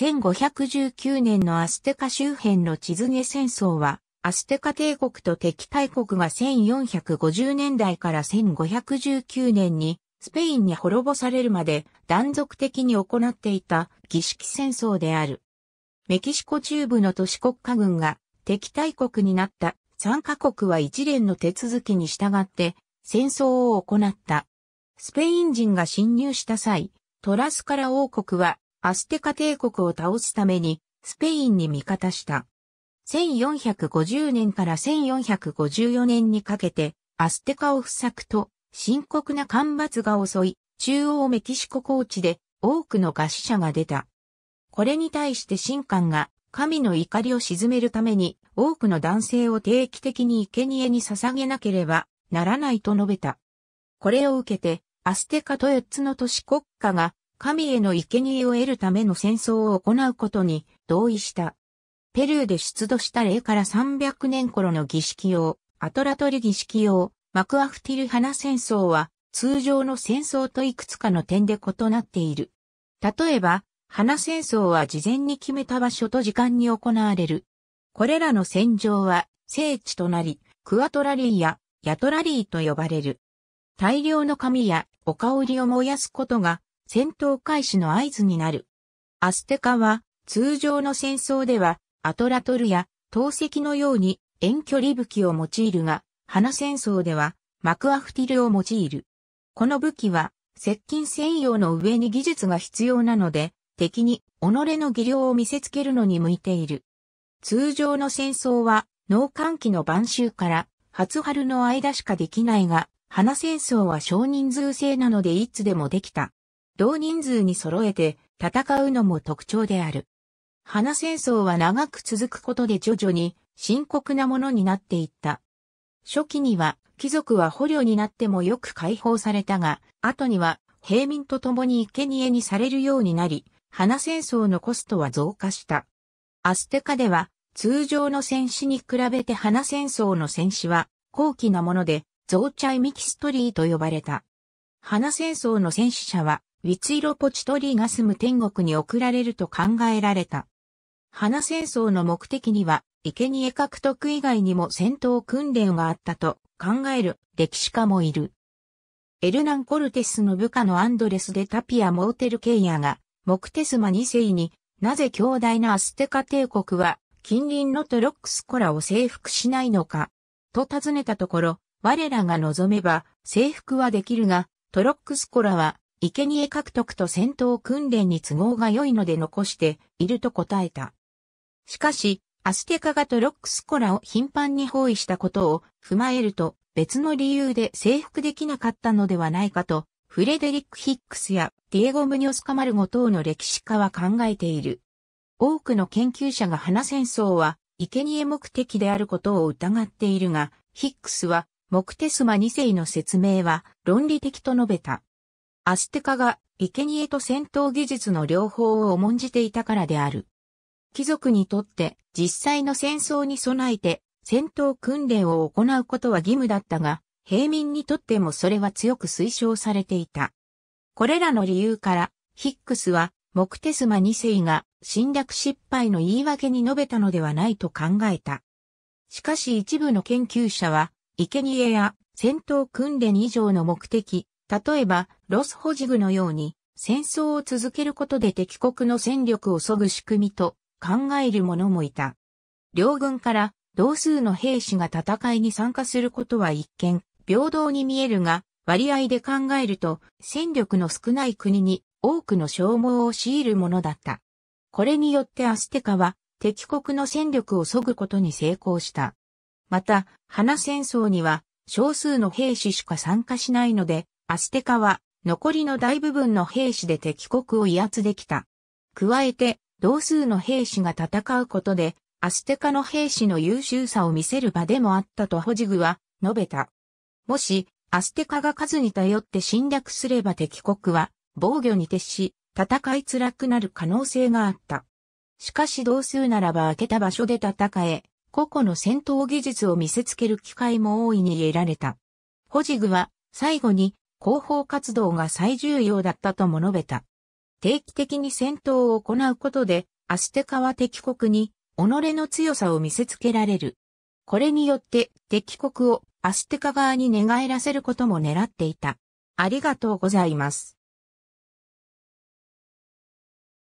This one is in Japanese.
1519年のアステカ周辺の地図下戦争は、アステカ帝国と敵対国が1450年代から1519年にスペインに滅ぼされるまで断続的に行っていた儀式戦争である。メキシコ中部の都市国家軍が敵対国になった3カ国は一連の手続きに従って戦争を行った。スペイン人が侵入した際、トラスカラ王国はアステカ帝国を倒すためにスペインに味方した。1450年から1454年にかけてアステカを不作と深刻な干ばつが襲い、中央メキシコ高地で多くの餓死者が出た。これに対して神官が神の怒りを鎮めるために多くの男性を定期的に生贄に捧げなければならないと述べた。これを受けてアステカと4つの都市国家が神への生贄を得るための戦争を行うことに同意した。ペルーで出土した例から300年頃の儀式用、アトラトリ儀式用、マクアフティル花戦争は通常の戦争といくつかの点で異なっている。例えば、花戦争は事前に決めた場所と時間に行われる。これらの戦場は聖地となり、クアトラリーやヤトラリーと呼ばれる。大量の紙やお香りを燃やすことが戦闘開始の合図になる。アステカは通常の戦争ではアトラトルや投石のように遠距離武器を用いるが、花戦争ではマクアフティルを用いる。この武器は接近専用の上に技術が必要なので、敵に己の技量を見せつけるのに向いている。通常の戦争は農寒期の晩秋から初春の間しかできないが、花戦争は少人数制なのでいつでもできた。同人数に揃えて戦うのも特徴である。花戦争は長く続くことで徐々に深刻なものになっていった。初期には貴族は捕虜になってもよく解放されたが、後には平民と共に生贄にされるようになり、花戦争のコストは増加した。アステカでは通常の戦士に比べて花戦争の戦士は高貴なもので、増チャイミキストリーと呼ばれた。花戦争の戦死者はウィツイロポチトリが住む天国に送られると考えられた。花戦争の目的には、生贄獲得以外にも戦闘訓練があったと考える歴史家もいる。エルナン・コルテスの部下のアンドレス・デ・タピア・モーテル・ケイヤが、モクテスマ2世に、なぜ強大なアステカ帝国は、近隣のトロックスコラを征服しないのか、と尋ねたところ、我らが望めば、征服はできるが、トロックスコラは、生贄獲得と戦闘訓練に都合が良いので残していると答えた。しかし、アステカがトロックスコラを頻繁に包囲したことを踏まえると別の理由で征服できなかったのではないかと、フレデリック・ヒックスやディエゴ・ムニョス・カマルゴ等の歴史家は考えている。多くの研究者が花戦争は生贄目的であることを疑っているが、ヒックスは、モクテスマ2世の説明は論理的と述べた。アステカが生贄と戦闘技術の両方を重んじていたからである。貴族にとって実際の戦争に備えて戦闘訓練を行うことは義務だったが、平民にとってもそれは強く推奨されていた。これらの理由から、ヒックスは、モクテスマ2世が侵略失敗の言い訳に述べたのではないと考えた。しかし一部の研究者は、生贄や戦闘訓練以上の目的、例えば、ロスホジグのように、戦争を続けることで敵国の戦力を削ぐ仕組みと考える者もいた。両軍から同数の兵士が戦いに参加することは一見、平等に見えるが、割合で考えると、戦力の少ない国に多くの消耗を強いるものだった。これによってアステカは敵国の戦力を削ぐことに成功した。また、花戦争には少数の兵士しか参加しないので、アステカは残りの大部分の兵士で敵国を威圧できた。加えて、同数の兵士が戦うことで、アステカの兵士の優秀さを見せる場でもあったとホジグは述べた。もし、アステカが数に頼って侵略すれば敵国は防御に徹し、戦い辛くなる可能性があった。しかし同数ならば開けた場所で戦え、個々の戦闘技術を見せつける機会も大いに得られた。ホジグは最後に広報活動が最重要だったとも述べた。定期的に戦闘を行うことで、アステカは敵国に、己の強さを見せつけられる。これによって敵国をアステカ側に寝返らせることも狙っていた。ありがとうございます。